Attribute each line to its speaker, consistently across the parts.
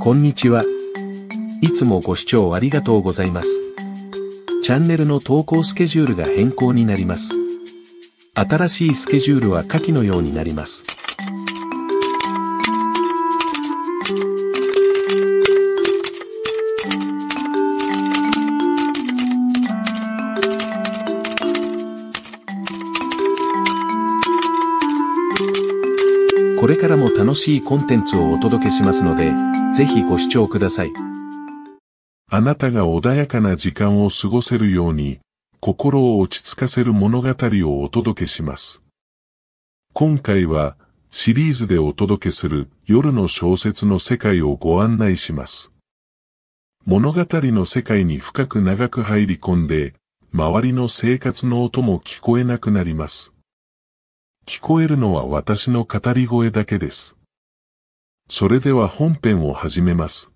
Speaker 1: こんにちは。いつもご視聴ありがとうございます。チャンネルの投稿スケジュールが変更になります。新しいスケジュールは下記のようになります。これからも楽しいコンテンツをお届けしますので、ぜ
Speaker 2: ひご視聴ください。あなたが穏やかな時間を過ごせるように、心を落ち着かせる物語をお届けします。今回は、シリーズでお届けする夜の小説の世界をご案内します。物語の世界に深く長く入り込んで、周りの生活の音も聞こえなくなります。聞こえるのは私の語り声だけです。それでは本編を始めます。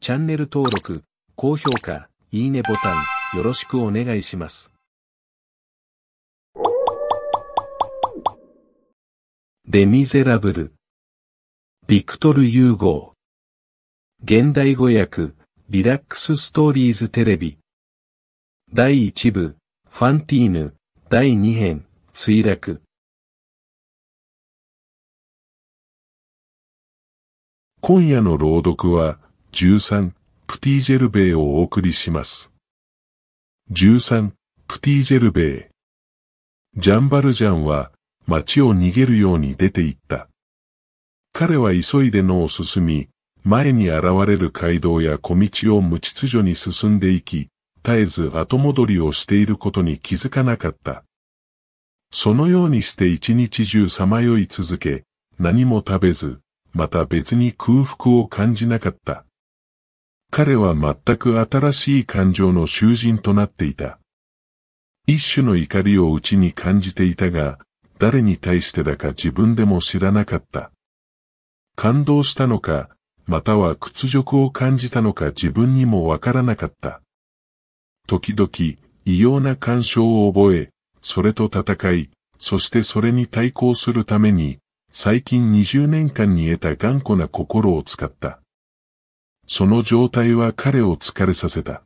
Speaker 2: チャンネル登録、高評価、いいねボタン、よろし
Speaker 1: くお願いします。デミゼラブル。ビクトル・ユーゴー。現代語訳、リラックスストーリーズテレビ。第1部、ファンティーヌ、第2編、墜落。今夜の朗
Speaker 2: 読は、13、プティジェルベイをお送りします。13、プティジェルベイ。ジャンバルジャンは、街を逃げるように出て行った。彼は急いでのを進み、前に現れる街道や小道を無秩序に進んでいき、絶えず後戻りをしていることに気づかなかった。そのようにして一日中彷徨い続け、何も食べず、また別に空腹を感じなかった。彼は全く新しい感情の囚人となっていた。一種の怒りをうちに感じていたが、誰に対してだか自分でも知らなかった。感動したのか、または屈辱を感じたのか自分にもわからなかった。時々、異様な干渉を覚え、それと戦い、そしてそれに対抗するために、最近20年間に得た頑固な心を使った。その状態は彼を疲れさせた。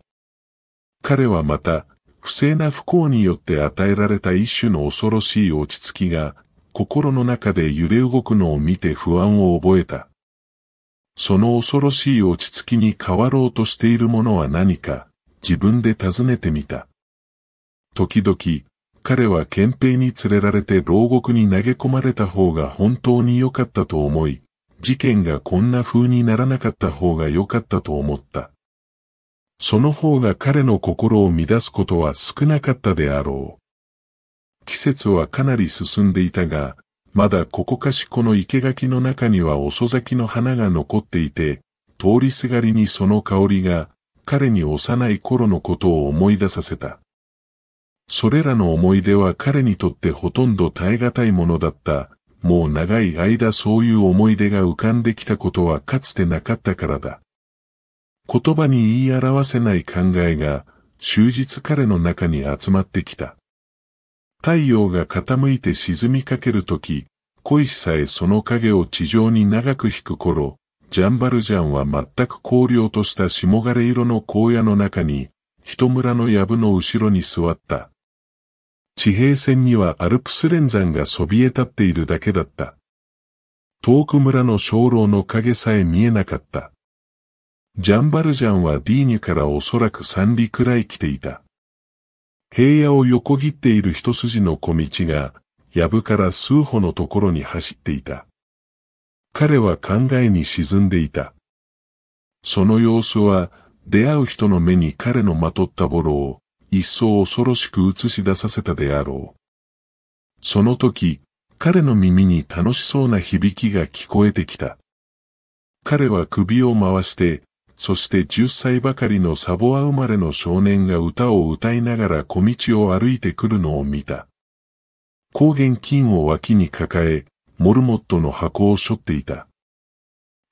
Speaker 2: 彼はまた、不正な不幸によって与えられた一種の恐ろしい落ち着きが、心の中で揺れ動くのを見て不安を覚えた。その恐ろしい落ち着きに変わろうとしているものは何か、自分で尋ねてみた。時々、彼は憲兵に連れられて牢獄に投げ込まれた方が本当に良かったと思い、事件がこんな風にならなかった方が良かったと思った。その方が彼の心を乱すことは少なかったであろう。季節はかなり進んでいたが、まだここかしこの生垣の中には遅咲きの花が残っていて、通りすがりにその香りが、彼に幼い頃のことを思い出させた。それらの思い出は彼にとってほとんど耐え難いものだった。もう長い間そういう思い出が浮かんできたことはかつてなかったからだ。言葉に言い表せない考えが、終日彼の中に集まってきた。太陽が傾いて沈みかけるとき、小石さえその影を地上に長く引く頃、ジャンバルジャンは全く荒涼とした下枯れ色の荒野の中に、人村の藪の後ろに座った。地平線にはアルプス連山がそびえ立っているだけだった。遠く村の鐘楼の影さえ見えなかった。ジャンバルジャンはディーニュからおそらく三里くらい来ていた。平野を横切っている一筋の小道が、藪から数歩のところに走っていた。彼は考えに沈んでいた。その様子は、出会う人の目に彼のまとったボロを、一層恐ろしく映し出させたであろう。その時、彼の耳に楽しそうな響きが聞こえてきた。彼は首を回して、そして10歳ばかりのサボア生まれの少年が歌を歌いながら小道を歩いてくるのを見た。抗原菌を脇に抱え、モルモットの箱を背負っていた。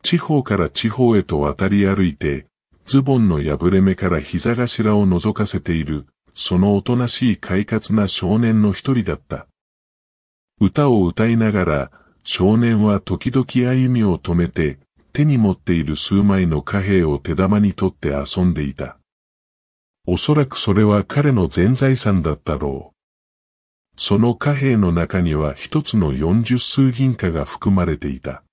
Speaker 2: 地方から地方へと渡り歩いて、ズボンの破れ目から膝頭を覗かせている、そのおとなしい快活な少年の一人だった。歌を歌いながら、少年は時々歩みを止めて、手に持っている数枚の貨幣を手玉に取って遊んでいた。おそらくそれは彼の全財産だったろう。その貨幣の中には一つの四十数銀貨が含まれていた。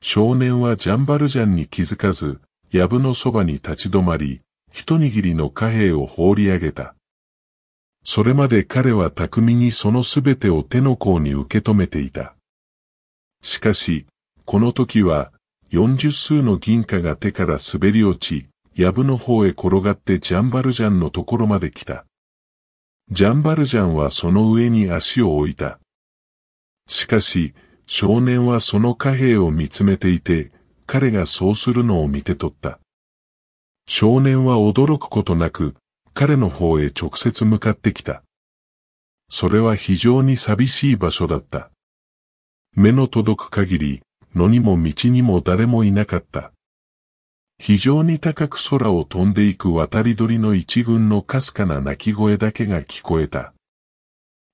Speaker 2: 少年はジャンバルジャンに気づかず、藪のそばに立ち止まり、一握りの貨幣を放り上げた。それまで彼は巧みにそのすべてを手の甲に受け止めていた。しかし、この時は、四十数の銀貨が手から滑り落ち、藪の方へ転がってジャンバルジャンのところまで来た。ジャンバルジャンはその上に足を置いた。しかし、少年はその貨幣を見つめていて、彼がそうするのを見て取った。少年は驚くことなく、彼の方へ直接向かってきた。それは非常に寂しい場所だった。目の届く限り、野にも道にも誰もいなかった。非常に高く空を飛んでいく渡り鳥の一群のかすかな鳴き声だけが聞こえた。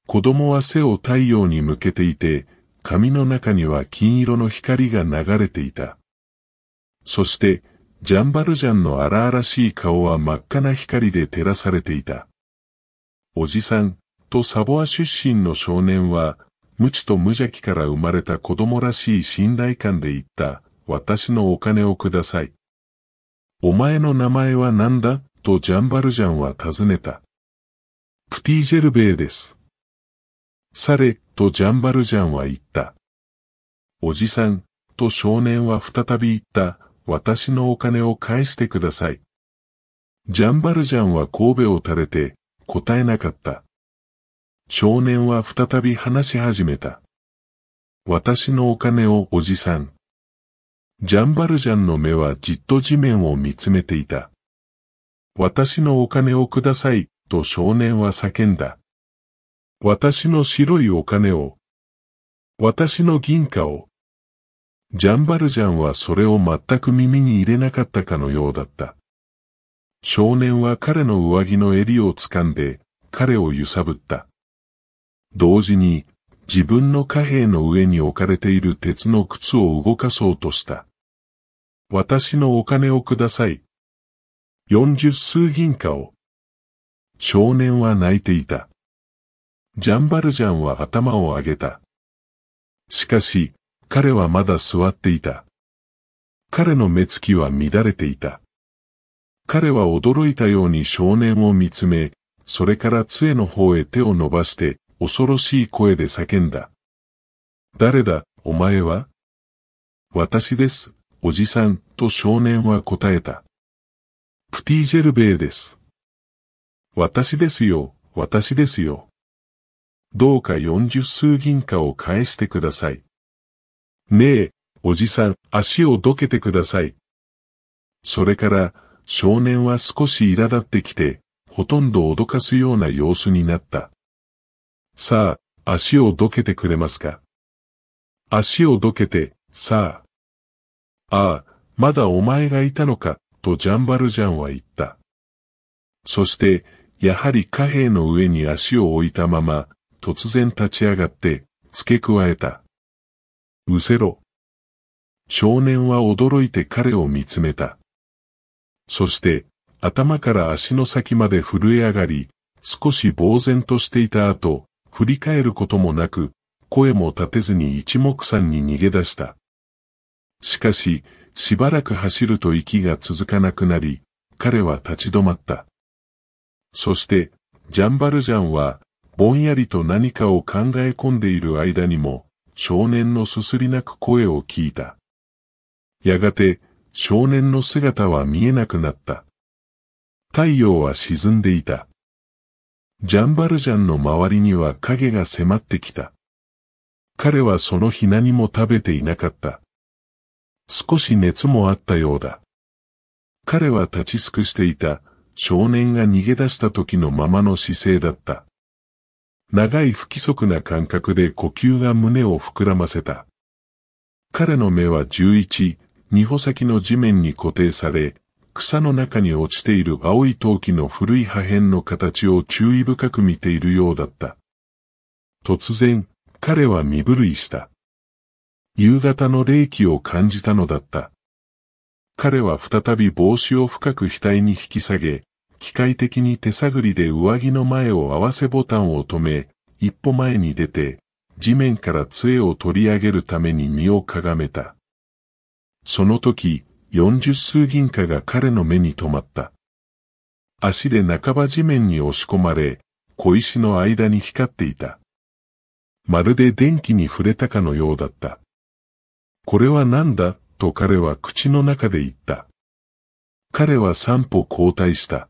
Speaker 2: 子供は背を太陽に向けていて、髪の中には金色の光が流れていた。そして、ジャンバルジャンの荒々しい顔は真っ赤な光で照らされていた。おじさん、とサボア出身の少年は、無知と無邪気から生まれた子供らしい信頼感で言った、私のお金をください。お前の名前は何だとジャンバルジャンは尋ねた。プティジェルベイです。され、とジャンバルジャンは言った。おじさん、と少年は再び言った。私のお金を返してください。ジャンバルジャンは神戸を垂れて、答えなかった。少年は再び話し始めた。私のお金をおじさん。ジャンバルジャンの目はじっと地面を見つめていた。私のお金をください、と少年は叫んだ。私の白いお金を。私の銀貨を。ジャンバルジャンはそれを全く耳に入れなかったかのようだった。少年は彼の上着の襟を掴んで、彼を揺さぶった。同時に、自分の貨幣の上に置かれている鉄の靴を動かそうとした。私のお金をください。四十数銀貨を。少年は泣いていた。ジャンバルジャンは頭を上げた。しかし、彼はまだ座っていた。彼の目つきは乱れていた。彼は驚いたように少年を見つめ、それから杖の方へ手を伸ばして、恐ろしい声で叫んだ。誰だ、お前は私です、おじさん、と少年は答えた。プティジェルベイです。私ですよ、私ですよ。どうか四十数銀貨を返してください。ねえ、おじさん、足をどけてください。それから、少年は少し苛立ってきて、ほとんど脅かすような様子になった。さあ、足をどけてくれますか。足をどけて、さあ。ああ、まだお前がいたのか、とジャンバルジャンは言った。そして、やはり貨幣の上に足を置いたまま、突然立ち上がって、付け加えた。むせろ。少年は驚いて彼を見つめた。そして、頭から足の先まで震え上がり、少し呆然としていた後、振り返ることもなく、声も立てずに一目散に逃げ出した。しかし、しばらく走ると息が続かなくなり、彼は立ち止まった。そして、ジャンバルジャンは、ぼんやりと何かを考え込んでいる間にも、少年のすすり泣く声を聞いた。やがて、少年の姿は見えなくなった。太陽は沈んでいた。ジャンバルジャンの周りには影が迫ってきた。彼はその日何も食べていなかった。少し熱もあったようだ。彼は立ち尽くしていた、少年が逃げ出した時のままの姿勢だった。長い不規則な感覚で呼吸が胸を膨らませた。彼の目は11、二歩先の地面に固定され、草の中に落ちている青い陶器の古い破片の形を注意深く見ているようだった。突然、彼は身震いした。夕方の冷気を感じたのだった。彼は再び帽子を深く額に引き下げ、機械的に手探りで上着の前を合わせボタンを止め、一歩前に出て、地面から杖を取り上げるために身をかがめた。その時、四十数銀貨が彼の目に留まった。足で半ば地面に押し込まれ、小石の間に光っていた。まるで電気に触れたかのようだった。これは何だ、と彼は口の中で言った。彼は三歩後退した。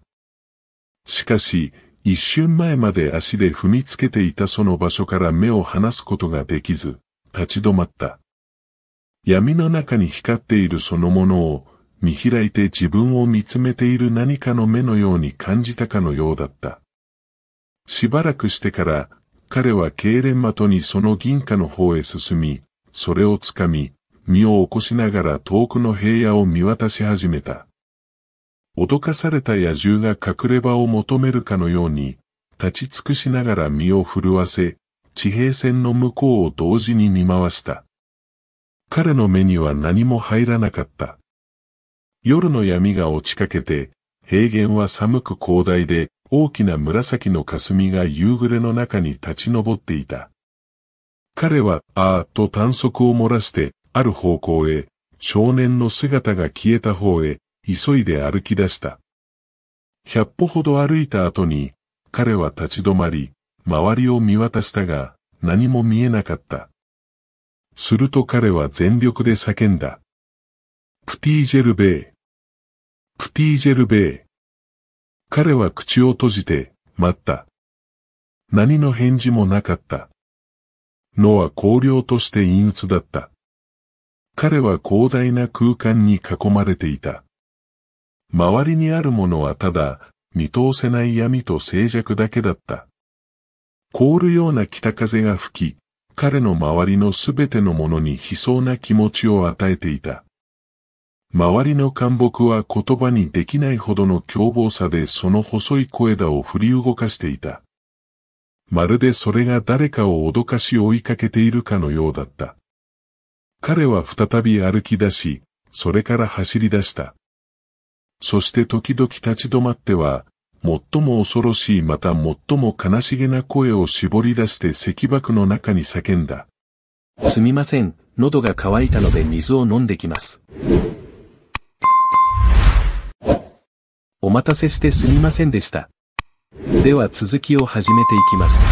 Speaker 2: しかし、一瞬前まで足で踏みつけていたその場所から目を離すことができず、立ち止まった。闇の中に光っているそのものを、見開いて自分を見つめている何かの目のように感じたかのようだった。しばらくしてから、彼は痙攣的にその銀貨の方へ進み、それをつかみ、身を起こしながら遠くの平野を見渡し始めた。脅かされた野獣が隠れ場を求めるかのように、立ち尽くしながら身を震わせ、地平線の向こうを同時に見回した。彼の目には何も入らなかった。夜の闇が落ちかけて、平原は寒く広大で、大きな紫の霞が夕暮れの中に立ち上っていた。彼は、ああ、と短足を漏らして、ある方向へ、少年の姿が消えた方へ、急いで歩き出した。百歩ほど歩いた後に、彼は立ち止まり、周りを見渡したが、何も見えなかった。すると彼は全力で叫んだ。プティジェルベー。プティジェルベー。彼は口を閉じて、待った。何の返事もなかった。のは荒涼として陰鬱だった。彼は広大な空間に囲まれていた。周りにあるものはただ、見通せない闇と静寂だけだった。凍るような北風が吹き、彼の周りのすべてのものに悲壮な気持ちを与えていた。周りの干木は言葉にできないほどの凶暴さでその細い小枝を振り動かしていた。まるでそれが誰かを脅かし追いかけているかのようだった。彼は再び歩き出し、それから走り出した。そして時々立ち止まっては、最も恐ろしいまた最も悲しげな声を絞り出して石爆の中に叫んだ。すみません、喉が渇いたので水を飲んできます。
Speaker 1: お待たせしてすみませんでした。では続きを始めていきます。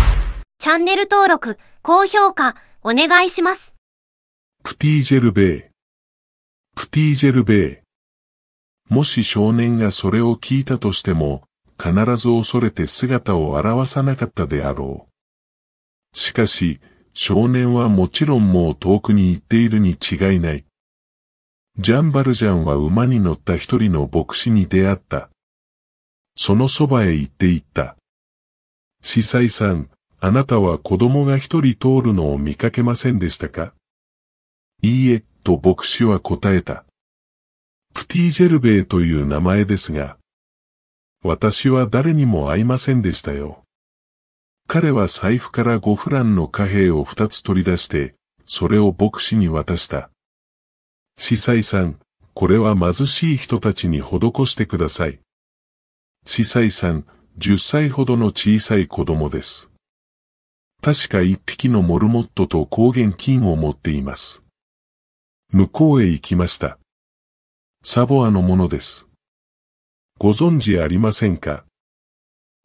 Speaker 1: チャンネル登録、高評価、お願いします。
Speaker 2: プティージェルベイ。プティージェルベイ。もし少年がそれを聞いたとしても、必ず恐れて姿を現さなかったであろう。しかし、少年はもちろんもう遠くに行っているに違いない。ジャンバルジャンは馬に乗った一人の牧師に出会った。そのそばへ行って行った。司祭さん、あなたは子供が一人通るのを見かけませんでしたかいいえ、と牧師は答えた。プティ・ジェルベイという名前ですが、私は誰にも会いませんでしたよ。彼は財布から5フランの貨幣を2つ取り出して、それを牧師に渡した。司祭さん、これは貧しい人たちに施してください。司祭さん、10歳ほどの小さい子供です。確か1匹のモルモットと抗原菌を持っています。向こうへ行きました。サボアのものです。ご存知ありませんか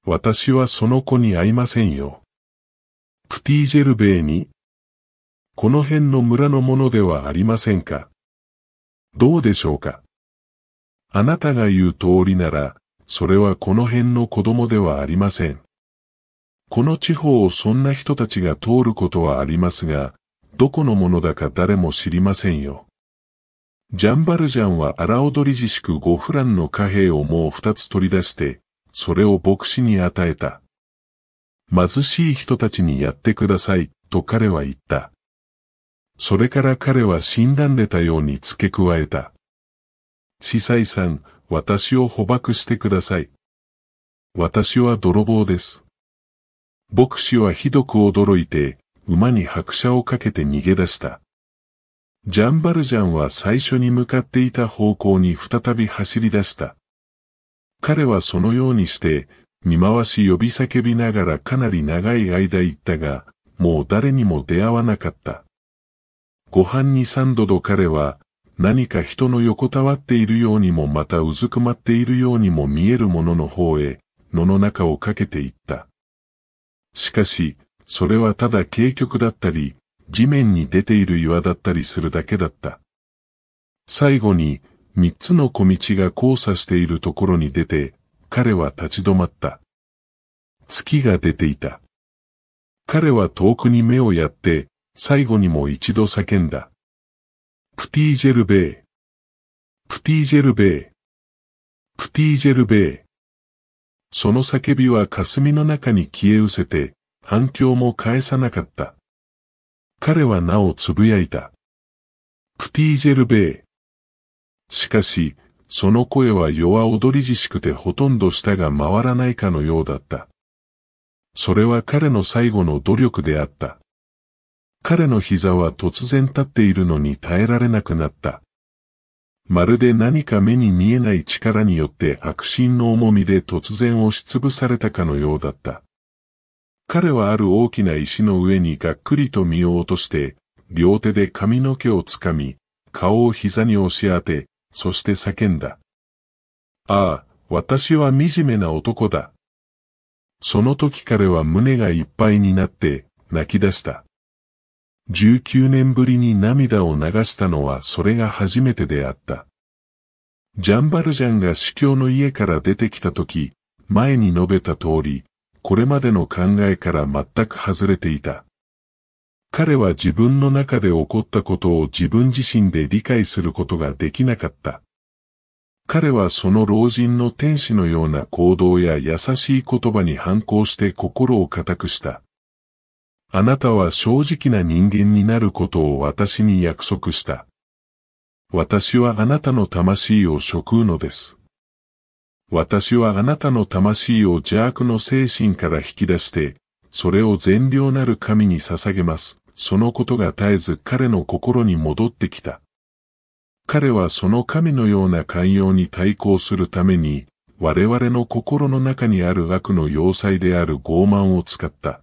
Speaker 2: 私はその子に会いませんよ。プティジェルベーに、この辺の村のものではありませんかどうでしょうかあなたが言う通りなら、それはこの辺の子供ではありません。この地方をそんな人たちが通ることはありますが、どこのものだか誰も知りませんよ。ジャンバルジャンは荒踊り自粛5フランの貨幣をもう2つ取り出して、それを牧師に与えた。貧しい人たちにやってください、と彼は言った。それから彼は死んだんでたように付け加えた。司祭さん、私を捕獲してください。私は泥棒です。牧師はひどく驚いて、馬に拍車をかけて逃げ出した。ジャンバルジャンは最初に向かっていた方向に再び走り出した。彼はそのようにして、見回し呼び叫びながらかなり長い間行ったが、もう誰にも出会わなかった。ご飯に三度と彼は、何か人の横たわっているようにもまたうずくまっているようにも見えるものの方へ、野の中をかけていった。しかし、それはただ軽曲だったり、地面に出ている岩だったりするだけだった。最後に、三つの小道が交差しているところに出て、彼は立ち止まった。月が出ていた。彼は遠くに目をやって、最後にも一度叫んだ。プティジェルベー。プティジェルベー。プティジェルベー。その叫びは霞の中に消え失せて、反響も返さなかった。彼はなおつぶやいた。プティージェルベー。しかし、その声は弱踊りじしくてほとんど舌が回らないかのようだった。それは彼の最後の努力であった。彼の膝は突然立っているのに耐えられなくなった。まるで何か目に見えない力によって悪心の重みで突然押しつぶされたかのようだった。彼はある大きな石の上にがっくりと身を落として、両手で髪の毛をつかみ、顔を膝に押し当て、そして叫んだ。ああ、私は惨めな男だ。その時彼は胸がいっぱいになって泣き出した。19年ぶりに涙を流したのはそれが初めてであった。ジャンバルジャンが司教の家から出てきた時、前に述べた通り、これまでの考えから全く外れていた。彼は自分の中で起こったことを自分自身で理解することができなかった。彼はその老人の天使のような行動や優しい言葉に反抗して心を固くした。あなたは正直な人間になることを私に約束した。私はあなたの魂を食うのです。私はあなたの魂を邪悪の精神から引き出して、それを善良なる神に捧げます。そのことが絶えず彼の心に戻ってきた。彼はその神のような寛容に対抗するために、我々の心の中にある悪の要塞である傲慢を使った。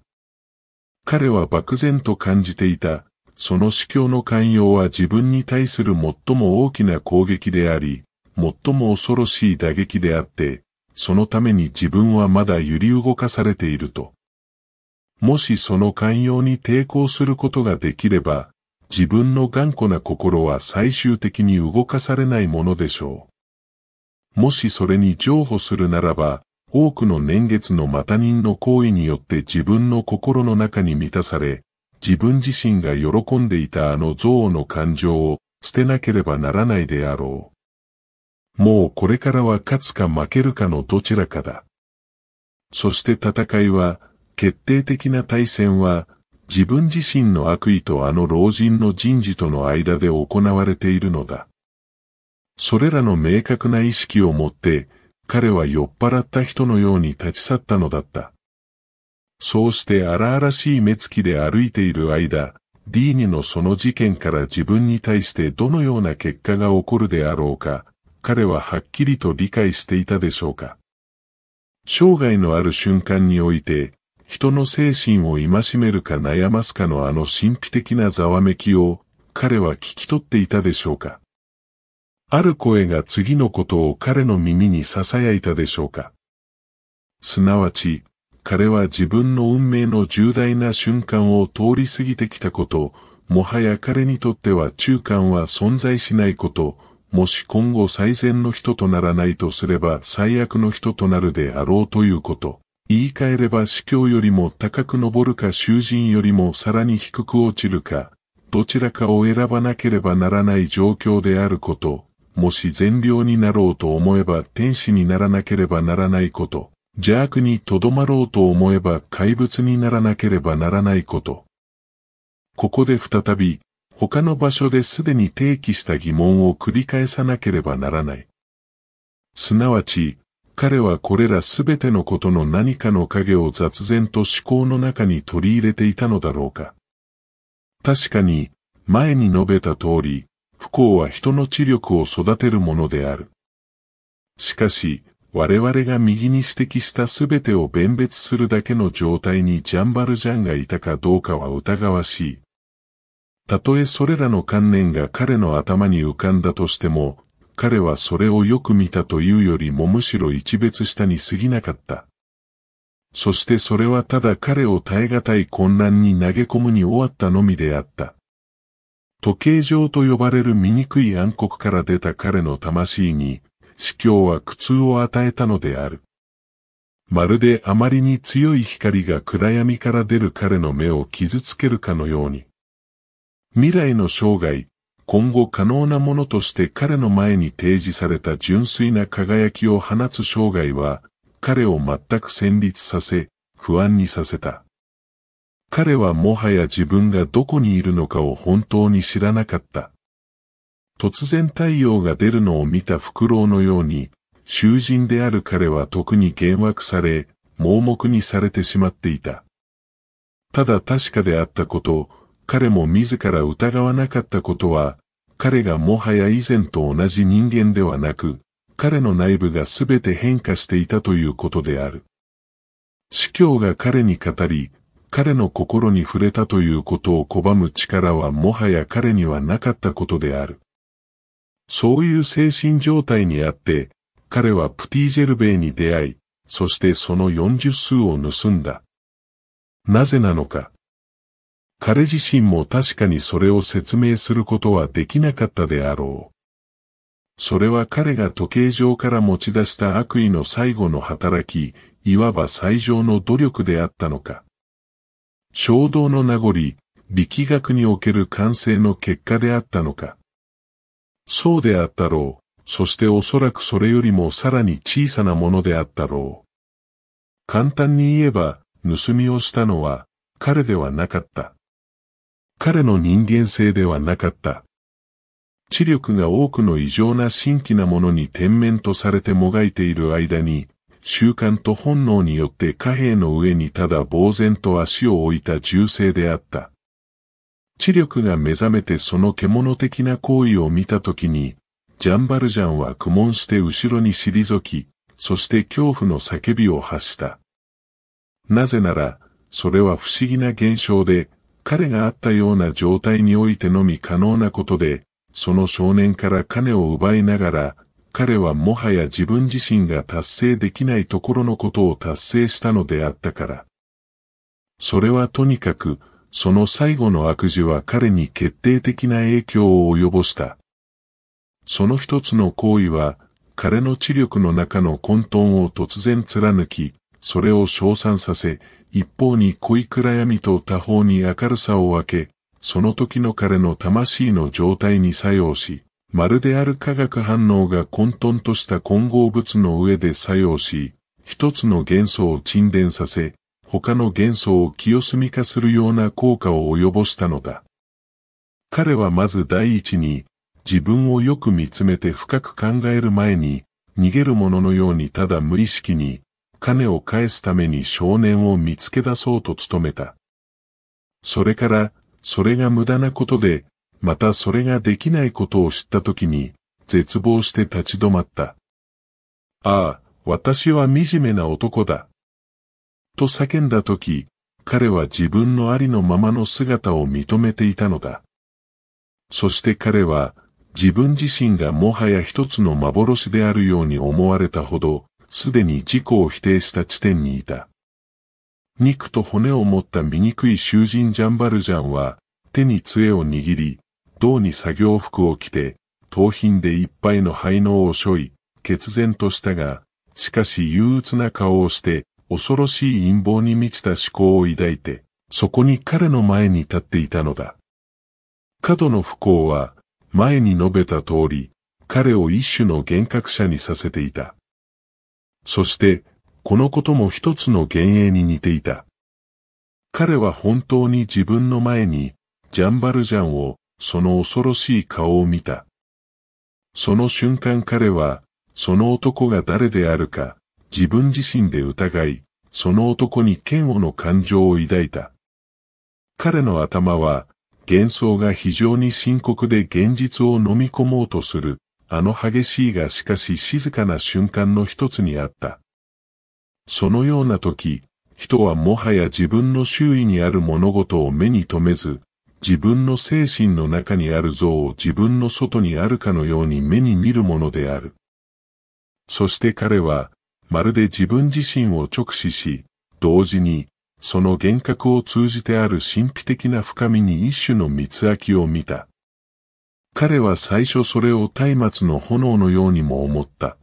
Speaker 2: 彼は漠然と感じていた、その死教の寛容は自分に対する最も大きな攻撃であり、最も恐ろしい打撃であって、そのために自分はまだ揺り動かされていると。もしその寛容に抵抗することができれば、自分の頑固な心は最終的に動かされないものでしょう。もしそれに譲歩するならば、多くの年月のまた人の行為によって自分の心の中に満たされ、自分自身が喜んでいたあの憎悪の感情を捨てなければならないであろう。もうこれからは勝つか負けるかのどちらかだ。そして戦いは、決定的な対戦は、自分自身の悪意とあの老人の人事との間で行われているのだ。それらの明確な意識を持って、彼は酔っ払った人のように立ち去ったのだった。そうして荒々しい目つきで歩いている間、ディーニのその事件から自分に対してどのような結果が起こるであろうか、彼ははっきりと理解していたでしょうか。生涯のある瞬間において、人の精神を戒めるか悩ますかのあの神秘的なざわめきを、彼は聞き取っていたでしょうか。ある声が次のことを彼の耳に囁いたでしょうか。すなわち、彼は自分の運命の重大な瞬間を通り過ぎてきたこと、もはや彼にとっては中間は存在しないこと、もし今後最善の人とならないとすれば最悪の人となるであろうということ。言い換えれば死境よりも高く登るか囚人よりもさらに低く落ちるか、どちらかを選ばなければならない状況であること、もし善良になろうと思えば天使にならなければならないこと、邪悪にとどまろうと思えば怪物にならなければならないこと。ここで再び、他の場所ですでに提起した疑問を繰り返さなければならない。すなわち、彼はこれらすべてのことの何かの影を雑然と思考の中に取り入れていたのだろうか。確かに、前に述べた通り、不幸は人の知力を育てるものである。しかし、我々が右に指摘したすべてを弁別するだけの状態にジャンバルジャンがいたかどうかは疑わしい。たとえそれらの観念が彼の頭に浮かんだとしても、彼はそれをよく見たというよりもむしろ一別したに過ぎなかった。そしてそれはただ彼を耐え難い混乱に投げ込むに終わったのみであった。時計上と呼ばれる醜い暗黒から出た彼の魂に、死境は苦痛を与えたのである。まるであまりに強い光が暗闇から出る彼の目を傷つけるかのように。未来の生涯、今後可能なものとして彼の前に提示された純粋な輝きを放つ生涯は、彼を全く戦慄させ、不安にさせた。彼はもはや自分がどこにいるのかを本当に知らなかった。突然太陽が出るのを見たフクロウのように、囚人である彼は特に幻惑され、盲目にされてしまっていた。ただ確かであったこと、彼も自ら疑わなかったことは、彼がもはや以前と同じ人間ではなく、彼の内部が全て変化していたということである。司教が彼に語り、彼の心に触れたということを拒む力はもはや彼にはなかったことである。そういう精神状態にあって、彼はプティジェルベイに出会い、そしてその40数を盗んだ。なぜなのか。彼自身も確かにそれを説明することはできなかったであろう。それは彼が時計上から持ち出した悪意の最後の働き、いわば最上の努力であったのか。衝動の名残、力学における完成の結果であったのか。そうであったろう。そしておそらくそれよりもさらに小さなものであったろう。簡単に言えば、盗みをしたのは、彼ではなかった。彼の人間性ではなかった。知力が多くの異常な新規なものに天面とされてもがいている間に、習慣と本能によって貨幣の上にただ呆然と足を置いた銃声であった。知力が目覚めてその獣的な行為を見た時に、ジャンバルジャンは苦悶して後ろに退き、そして恐怖の叫びを発した。なぜなら、それは不思議な現象で、彼があったような状態においてのみ可能なことで、その少年から金を奪いながら、彼はもはや自分自身が達成できないところのことを達成したのであったから。それはとにかく、その最後の悪事は彼に決定的な影響を及ぼした。その一つの行為は、彼の知力の中の混沌を突然貫き、それを称賛させ、一方に濃い暗闇と他方に明るさを分け、その時の彼の魂の状態に作用し、まるである化学反応が混沌とした混合物の上で作用し、一つの元素を沈殿させ、他の元素を清澄化するような効果を及ぼしたのだ。彼はまず第一に、自分をよく見つめて深く考える前に、逃げるもののようにただ無意識に、金を返すために少年を見つけ出そうと努めた。それから、それが無駄なことで、またそれができないことを知った時に、絶望して立ち止まった。ああ、私は惨めな男だ。と叫んだ時、彼は自分のありのままの姿を認めていたのだ。そして彼は、自分自身がもはや一つの幻であるように思われたほど、すでに事故を否定した地点にいた。肉と骨を持った醜い囚人ジャンバルジャンは、手に杖を握り、胴に作業服を着て、盗品でいっぱいの灰能を背負い、決然としたが、しかし憂鬱な顔をして、恐ろしい陰謀に満ちた思考を抱いて、そこに彼の前に立っていたのだ。角の不幸は、前に述べた通り、彼を一種の幻覚者にさせていた。そして、このことも一つの幻影に似ていた。彼は本当に自分の前に、ジャンバルジャンを、その恐ろしい顔を見た。その瞬間彼は、その男が誰であるか、自分自身で疑い、その男に嫌悪の感情を抱いた。彼の頭は、幻想が非常に深刻で現実を飲み込もうとする、あの激しいがしかし静かな瞬間の一つにあった。そのような時、人はもはや自分の周囲にある物事を目に留めず、自分の精神の中にある像を自分の外にあるかのように目に見るものである。そして彼は、まるで自分自身を直視し、同時に、その幻覚を通じてある神秘的な深みに一種の蜜空きを見た。彼は最初それを松明の炎のようにも思った。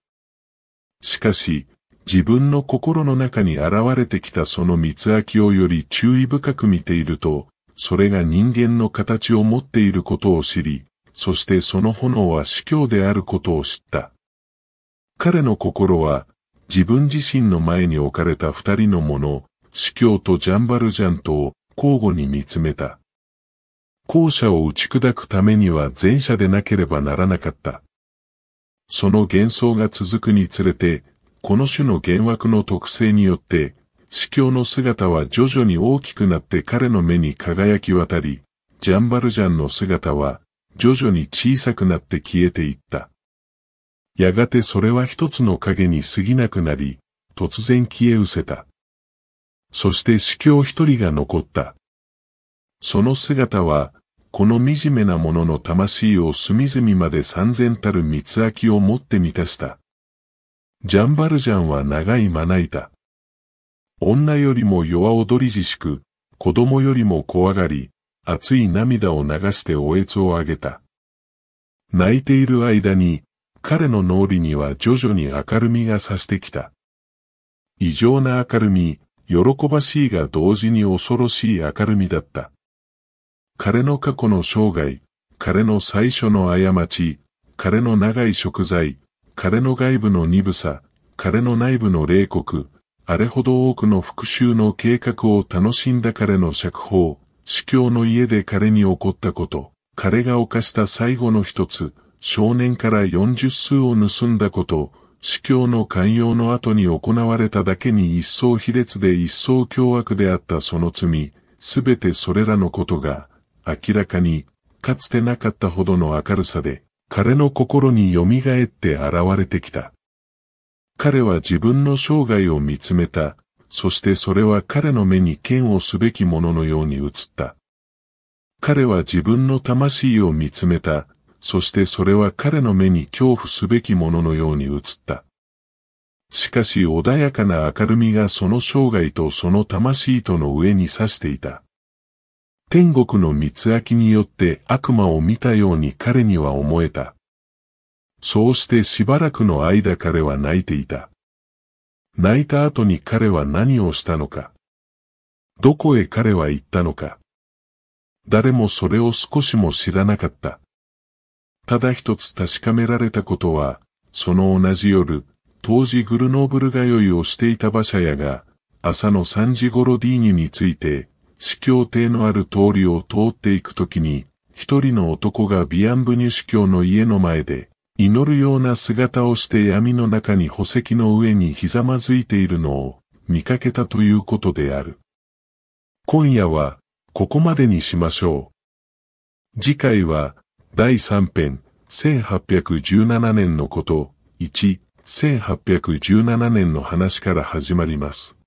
Speaker 2: しかし、自分の心の中に現れてきたその光秋をより注意深く見ていると、それが人間の形を持っていることを知り、そしてその炎は司教であることを知った。彼の心は、自分自身の前に置かれた二人のもの、司教とジャンバルジャンとを交互に見つめた。校舎を打ち砕くためには前者でなければならなかった。その幻想が続くにつれて、この種の幻惑の特性によって、司教の姿は徐々に大きくなって彼の目に輝き渡り、ジャンバルジャンの姿は徐々に小さくなって消えていった。やがてそれは一つの影に過ぎなくなり、突然消え失せた。そして司教一人が残った。その姿は、この惨めなものの魂を隅々まで三千たる三つきを持って満たした。ジャンバルジャンは長いまな板。女よりも弱踊りしく、子供よりも怖がり、熱い涙を流しておえつをあげた。泣いている間に、彼の脳裏には徐々に明るみが差してきた。異常な明るみ、喜ばしいが同時に恐ろしい明るみだった。彼の過去の生涯、彼の最初の過ち、彼の長い食材、彼の外部の鈍さ、彼の内部の冷酷、あれほど多くの復讐の計画を楽しんだ彼の釈放、司教の家で彼に起こったこと、彼が犯した最後の一つ、少年から四十数を盗んだこと、司教の寛容の後に行われただけに一層卑劣で一層凶悪であったその罪、すべてそれらのことが、明らかに、かつてなかったほどの明るさで、彼の心によみがえって現れてきた。彼は自分の生涯を見つめた、そしてそれは彼の目に剣をすべきもののように映った。彼は自分の魂を見つめた、そしてそれは彼の目に恐怖すべきもののように映った。しかし穏やかな明るみがその生涯とその魂との上に刺していた。天国の三つ明によって悪魔を見たように彼には思えた。そうしてしばらくの間彼は泣いていた。泣いた後に彼は何をしたのか。どこへ彼は行ったのか。誰もそれを少しも知らなかった。ただ一つ確かめられたことは、その同じ夜、当時グルノーブル通いをしていた馬車屋が、朝の3時頃ディーニについて、司教邸のある通りを通っていくときに、一人の男がビアンブニュ司教の家の前で、祈るような姿をして闇の中に宝石の上にひざまずいているのを見かけたということである。今夜は、ここまでにしましょう。次回は、第3編、1817年のこと、1、1817年の話から始まります。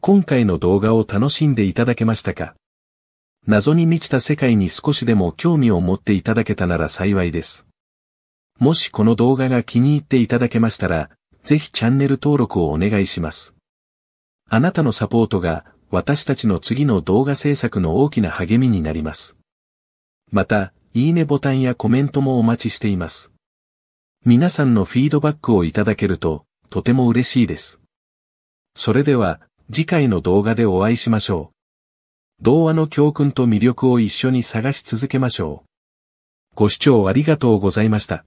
Speaker 2: 今回の動画
Speaker 1: を楽しんでいただけましたか謎に満ちた世界に少しでも興味を持っていただけたなら幸いです。もしこの動画が気に入っていただけましたら、ぜひチャンネル登録をお願いします。あなたのサポートが私たちの次の動画制作の大きな励みになります。また、いいねボタンやコメントもお待ちしています。皆さんのフィードバックをいただけると、とても嬉しいです。それでは、次回の動画でお会いしましょう。童話の教訓と魅力を一緒に探し続けましょう。ご視聴ありがとうございました。